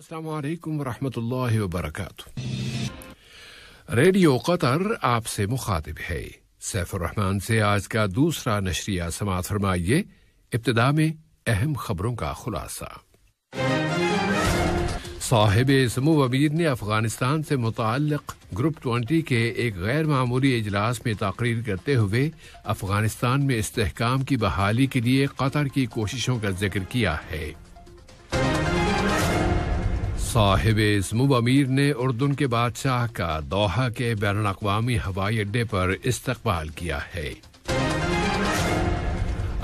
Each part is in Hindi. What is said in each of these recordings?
अल्लाम वरहमतुल्लाहि वबरकातु रेडियो कतर आपसे मुखातिब है सैफुररहमान से आज का दूसरा नशरिया समात फरमाइए इब्तदा में अहम खबरों का खुलासा साहिब समू वबीर ने अफगानिस्तान से मुतक ग्रुप ट्वेंटी के एक गैर मामूली इजलास में तकरीर करते हुए अफगानिस्तान में इसकाम की बहाली के लिए कतर की कोशिशों का जिक्र किया है साहिब इसमुब अमीर ने उर्दन के बादशाह का दोहा के बैन अवी हवाई अड्डे पर इस्तकबाल किया है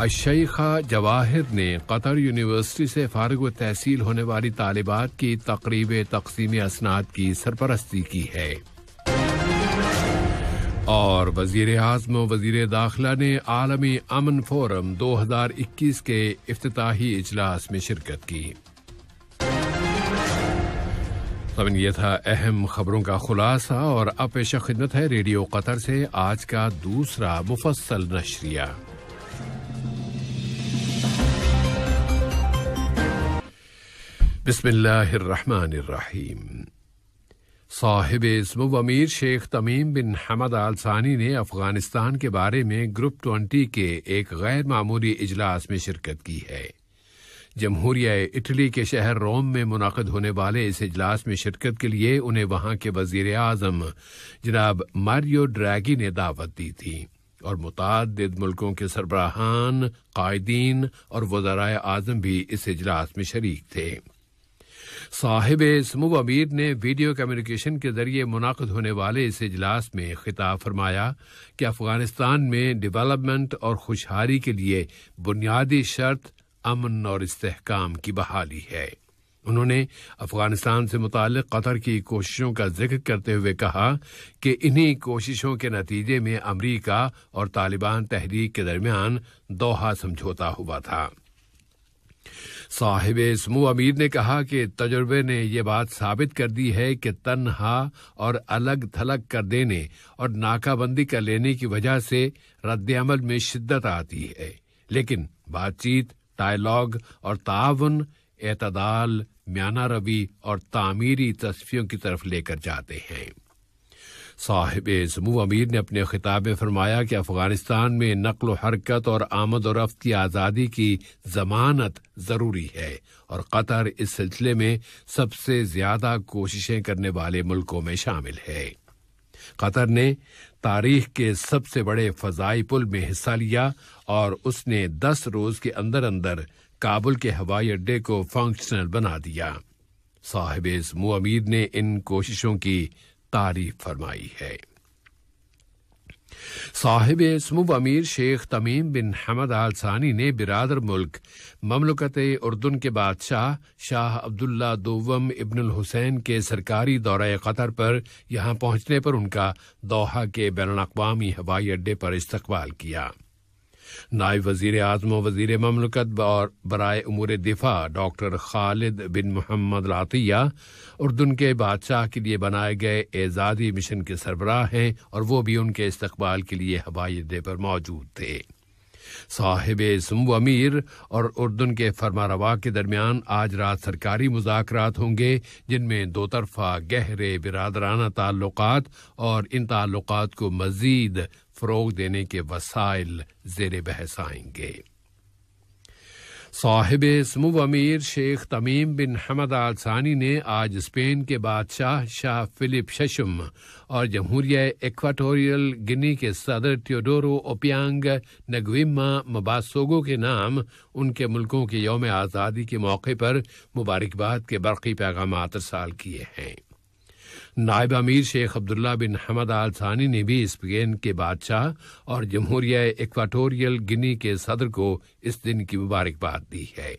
अशेखा जवाहिर ने कतर यूनिवर्सिटी से फारग तहसील होने वाली तालिबात की तकरीब तकसीम असनाद की सरपरस्ती की है और वजीर अजम वजीर दाखिला ने आलमी अमन फोरम 2021 के अफ्ती इजलास में शिरकत की तमिन ये था अहम खबरों का खुलासा और अब पेश खिदमत है रेडियो कतर से आज का दूसरा मुफसल नशरिया बिस्मिल्लाहिर्रहमानिर्रहीम साहिब इसम व अमीर शेख तमीम बिन हमद आल सानी ने अफगानिस्तान के बारे में ग्रुप ट्वेंटी के एक गैर मामूली इजलास में शिरकत की है जमहूरिया इटली के शहर रोम में मुनद होने वाले इस इजलास में शिरकत के लिए उन्हें वहां के वजीर आजम जनाब मारियो ड्रैगी ने दावत दी थी और मुतद मुल्कों के सरबराहान कायदीन और वजरा आजम भी इस इजलास में शरीक थे साहिब समूह अमीर ने वीडियो कम्युनिकेशन के जरिए मुनद होने वाले इस इजलास में खिताब फरमाया कि अफगानिस्तान में डेवलपमेंट और खुशहाली के लिए बुनियादी शर्त अमन और इसकाम की बहाली है उन्होंने अफगानिस्तान से मुतल कतर की कोशिशों का जिक्र करते हुए कहा कि इन्हीं कोशिशों के नतीजे में अमरीका और तालिबान तहरीक के दरमियान दोहा समझौता हुआ था साहिब समूह अमीर ने कहा कि तजुर्बे ने यह बात साबित कर दी है कि तनहा और अलग थलग कर देने और नाकाबंदी कर लेने की वजह से रद्दमल में शिद्दत आती है लेकिन बातचीत डायलॉग और तावन एतदाल म्याना रवि और तामीरी तस्फियों की तरफ लेकर जाते हैं साहिब समूह अमीर ने अपने खिताब में फरमाया कि अफगानिस्तान में नकल हरकत और आमद और रफ्त की आज़ादी की जमानत ज़रूरी है और कतर इस सिलसिले में सबसे ज़्यादा कोशिशें करने वाले मुल्कों में शामिल है कतर ने तारीख के सबसे बड़े फजाई पुल में हिस्सा लिया और उसने दस रोज के अंदर अंदर काबुल के हवाई अड्डे को फंक्शनल बना दिया साहिब इस मुअमीर ने इन कोशिशों की तारीफ फरमाई है साहिब समूब अमीर शेख तमीम बिन हमद आल सानी ने बिरदर मुल्क ममलकत उर्दन के बादशाह शाह अब्दुल्ला दोवम इब्नुल हुसैन के सरकारी दौरे कतर पर यहां पहुंचने पर उनका दोहा के बैन अवी हवाई अड्डे पर इस्तकबाल किया नायब वजीर आजम वजीर ममलकत और बरए उमूर दिफा डॉक्टर खालिद बिन मोहम्मद लातिया उर्दन के बादशाह के लिए बनाए गए एजादी मिशन के सरबराह हैं और वो भी उनके इस्तबाल के लिए हवाई अड्डे पर मौजूद थे साहिब इसम अमीर और उर्दन के फरमारवा के दरमियान आज रात सरकारी मुजाकर होंगे जिनमें दो तरफा गहरे बिरदराना ताल्लुक और इन ताल्लुक को मजीद फरोग देने के वसाइल जेर बहस आएंगे साहिब समु अमीर शेख तमीम बिन हमद आल सानी ने आज स्पेन के बादशाह शाह फिलिप शशम और जमहूरिया एक्वाटोरियल गिनी के सदर ट्योडोरो ओपियांग नगविमा मबासोगो के नाम उनके मुल्कों के योम आज़ादी के मौके पर मुबारकबाद के बरक़ी पैगाम साल किए हैं नायब अमीर शेख अब्दुल्ला बिन हमद आल सानी ने भी स्पेन के बादशाह और जमहूरिया इक्वाटोरियल गिनी के सदर को इस दिन की मुबारकबाद दी है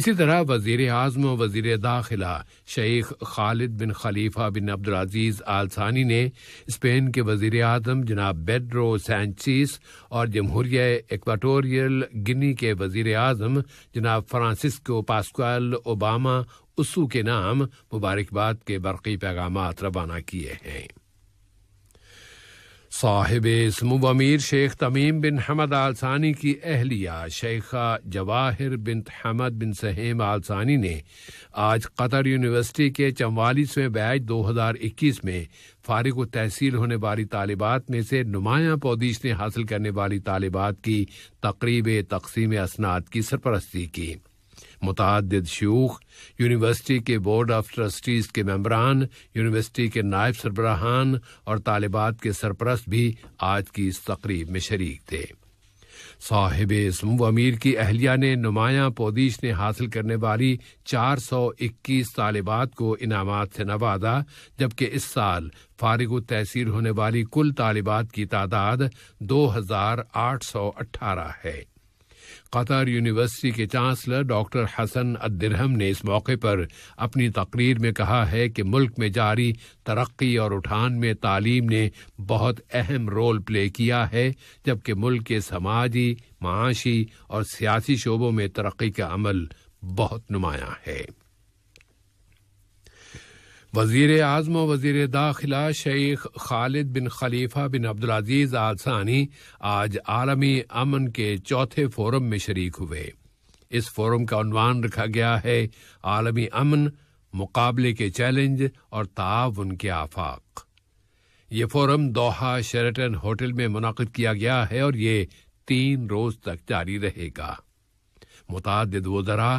इसी तरह वजीर आजम और वजीर दाखिला शेख खालिद बिन खलीफा बिन अब्दुलज़ीज़ आलसानी ने स्पेन के वजीर अजम जनाब बेड्रो सैंचिस और जमहूरिया एक्वाटोरियल गिनी के वजीर अजम जनाब फ्रांसिस्को पास्कल ओबामा उसू के नाम मुबारकबाद के बरकी पैगाम रवाना किए हैं साहिब समूब अमीर शेख तमीम बिन हमद आलसानी की अहलिया शेखा जवाहिर बिन हमद बिन सहेम आलसानी ने आज कतर यूनिवर्सिटी के चवालीसवें बैच 2021 में फारिग तहसील होने वाली तालिबात में से नुमाया पोजीशनें हासिल करने वाली तालिबात की तकरीब तकसीम असनाद की सरपरस्ती की मुतद शयूख यूनिवर्सिटी के बोर्ड ऑफ ट्रस्टीज़ के मम्बरान यूनिवर्सिटी के नायब सरबराहान और तालिबात के सरपरस्त भी आज की इस तकरीब में शरीक थे साहिब इसम व अमीर की अहलिया ने नुमायाँ पोदीश ने हासिल करने वाली 421 तालिबात को इनामत से नवाजा जबकि इस साल फारिग तहसीर होने वाली कुल तालिबात की तादाद 2818 है कतर यूनिवर्सिटी के चांसलर डॉक्टर हसन अद्दिरहम ने इस मौके पर अपनी तकरीर में कहा है कि मुल्क में जारी तरक्की और उठान में तालीम ने बहुत अहम रोल प्ले किया है जबकि मुल्क के समाजी माशी और सियासी शोबों में तरक्की का अमल बहुत नुमाया है वजीर आजम वजीर दाखिला शेख खालिद बिन खलीफा बिन अब्दुलज़ीज़ आल सानी आज आलमी अमन के चौथे फोरम में शरीक हुए इस फोरम का उन्वान रखा गया है आलमी अमन मुकाबले के चैलेंज और ताउन के आफाक ये फोरम दोहा शेरेटन होटल में मुनद किया गया है और ये तीन रोज तक जारी रहेगा मुतद वजरा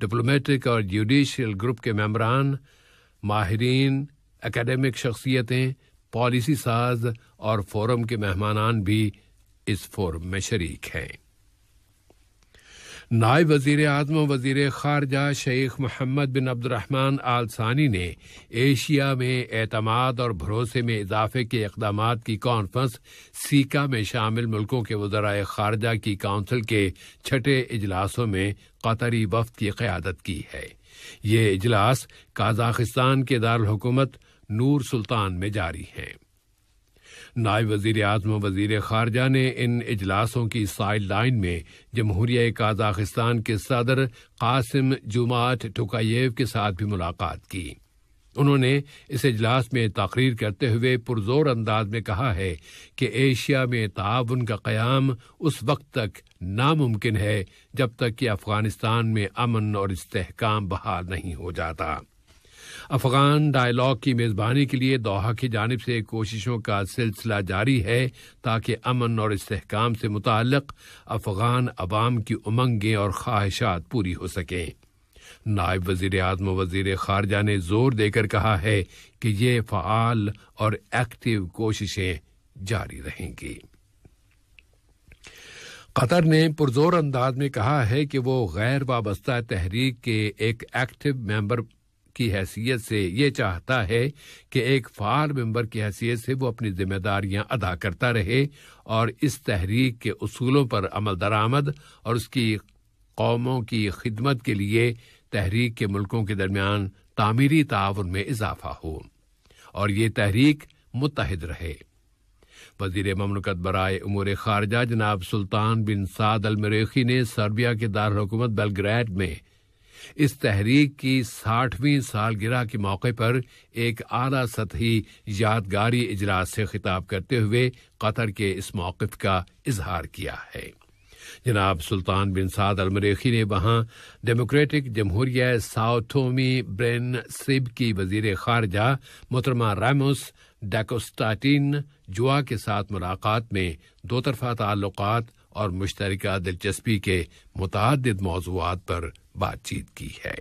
डिप्लोमेटिक और जुडिशियल ग्रुप के मम्बरान माहरीन एकेडमिक शख्सियतें पॉलिसी साज और फोरम के मेहमान भी इस फोरम में शरीक हैं नायब वजीर आजम वजीर खारजा शेख मोहम्मद बिन अब्दुलरहमान आलसानी ने एशिया में एतमाद और भरोसे में इजाफे के इकदाम की कॉन्फ्रेंस सीका में शामिल मुल्कों के वजराय खारजा की काउंसिल के छठे इजलासों में कतरी वफद की क्यादत की है ये इजलास काजाकिस्तान के दारकूमत नूर सुल्तान में जारी है नायब वजीर आजम वजीर खारजा ने इन इजलासों की साइड लाइन में जमहूरिया काजाकिस्तान के सदर कासिम जुमात टुकायेव के साथ भी मुलाकात की उन्होंने इस इजलास में तकरीर करते हुए पुरजोर अंदाज में कहा है कि एशिया में ताउन का क़्याम उस वक्त तक नामुमकिन है जब तक कि अफ़गानिस्तान में अमन और इस्तेकाम बहाल नहीं हो जाता अफगान डायलॉग की मेज़बानी के लिए दोहा की जानब से कोशिशों का सिलसिला जारी है ताकि अमन और इस्तेकाम से मुतल अफगान अवाम की उमंगें और ख्वाहिशात पूरी हो सकें नायब वजीर आजम वजीर खारजा ने जोर देकर कहा है कि ये फ़ाल और एक्टिव कोशिशें जारी रहेंगी कतर ने पुरजोर अंदाज में कहा है कि वो गैर वाबस्ता तहरीक के एक एक्टिव मेंबर की हैसियत से ये चाहता है कि एक फार मेंबर की हैसियत से वो अपनी जिम्मेदारियां अदा करता रहे और इस तहरीक के असूलों पर अमल दरामद और उसकी कौमों की खिदमत के लिए तहरीक के मुल्कों के दरमियान तामीरी ताउन में इजाफा हो और ये तहरीक मुतहद रहे वजीर ममनकत बरए उमूर खारजा जनाब सुल्तान बिन साद अलमरेखी ने सर्बिया के दारकूमत बेलग्रैड में इस तहरीक की साठवीं सालगिरह के मौके पर एक आला सतही यादगारी इजलास से खिताब करते हुए कतर के इस मौक़ का इजहार किया है जनाब सुल्तान बिन साद अलमरेखी ने वहां डेमोक्रेटिक जमहूरिया साउथोमी ब्रेन सिब की वजीर खारजा मोहतरमा रामोस डेकोस्टाटिन जुआ के साथ मुलाकात में दो तरफा ताल्लुक और मुश्तरक दिलचस्पी के मुतद मौजूद पर बातचीत की है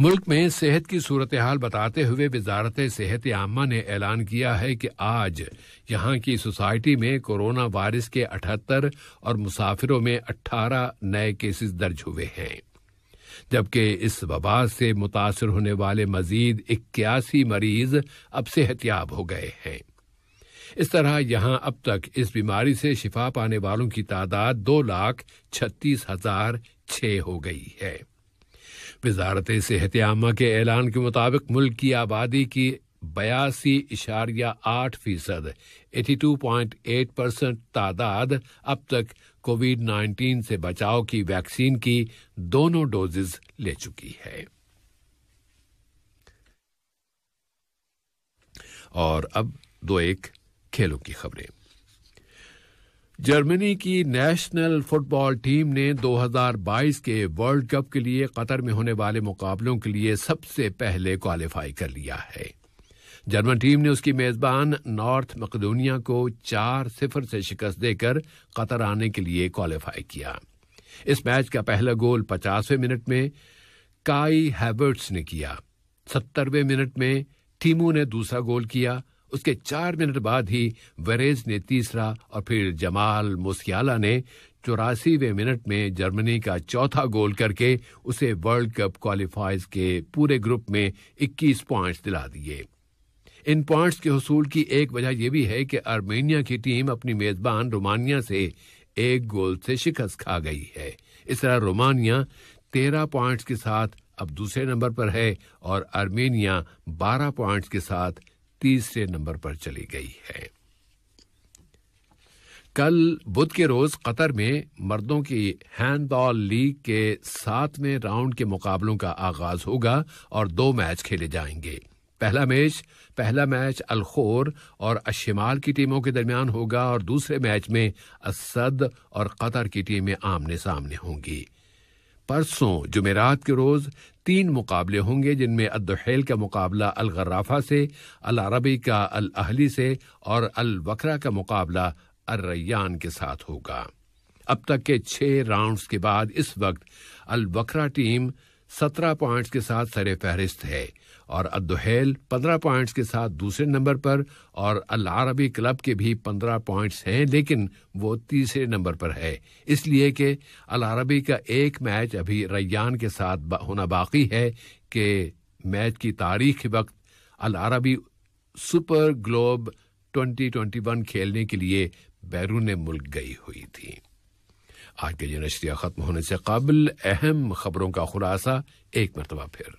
मुल्क में सेहत की सूरत हाल बताते हुए वजारत सेहत आमा ने ऐलान किया है कि आज यहाँ की सोसाइटी में कोरोना वायरस के अठहत्तर और मुसाफिरों में अट्ठारह नए केसेस दर्ज हुए हैं जबकि इस वबा से मुतासर होने वाले मजीद इक्यासी मरीज अब सेहतियाब हो गए हैं इस तरह यहां अब तक इस बीमारी से शिफा पाने वालों की तादाद दो लाख छत्तीस हजार छ हो गई है वजारत सेहत आमा के ऐलान के मुताबिक मुल्क की आबादी की बयासी इशारिया आठ फीसद eighty two point eight percent तादाद अब तक कोविड नाइन्टीन से बचाव की वैक्सीन की दोनों डोजेज ले चुकी है और अब दो एक खेलों की खबरें जर्मनी की नेशनल फुटबॉल टीम ने 2022 के वर्ल्ड कप के लिए कतर में होने वाले मुकाबलों के लिए सबसे पहले क्वालिफाई कर लिया है जर्मन टीम ने उसकी मेजबान नॉर्थ मकदोनिया को चार सिफर से शिकस्त देकर कतर आने के लिए क्वालिफाई किया इस मैच का पहला गोल पचासवें मिनट में काई हैबर्ट्स ने किया सत्तरवें मिनट में टीमू ने दूसरा गोल किया उसके चार मिनट बाद ही वेरेज ने तीसरा और फिर जमाल मुस्कियाला ने चौरासीवें मिनट में जर्मनी का चौथा गोल करके उसे वर्ल्ड कप क्वालिफाइज के पूरे ग्रुप में 21 पॉइंट्स दिला दिए इन पॉइंट्स के हसूल की एक वजह यह भी है कि आर्मेनिया की टीम अपनी मेजबान रोमानिया से एक गोल से शिकस्त खा गई है इस तरह रोमानिया तेरह पॉइंट्स के साथ अब दूसरे नंबर पर है और आर्मेनिया बारह पॉइंट्स के साथ तीसरे नंबर पर चली गई है कल बुध के रोज कतर में मर्दों की हैंडबॉल लीग के सातवें राउंड के मुकाबलों का आगाज होगा और दो मैच खेले जाएंगे पहला मैच पहला मैच अलखोर और अशिमाल की टीमों के दरमियान होगा और दूसरे मैच में असद और कतर की टीमें आमने सामने होंगी परसों जुमेरात के रोज तीन मुकाबले होंगे जिनमें अद्दुहैल का मुकाबला अल गर्राफा से अल अरबी का अल अहली से और अल वक्रा का मुकाबला रैयान के साथ होगा अब तक के छह राउंड्स के बाद इस वक्त अल वक्रा टीम सत्रह पॉइंट्स के साथ सरे फहरिस्त है और अदुहैल पंद्रह पॉइंट्स के साथ दूसरे नंबर पर और अल अरबी क्लब के भी पंद्रह पॉइंट्स हैं लेकिन वो तीसरे नंबर पर है इसलिए कि अल अरबी का एक मैच अभी रैयान के साथ होना बाकी है कि मैच की तारीख वक्त अल अरबी सुपर ग्लोब 2021 खेलने के लिए बैरून मुल्क गई हुई थी आज के ये नशरिया खत्म होने से कबल अहम खबरों का खुलासा एक मरतबा फिर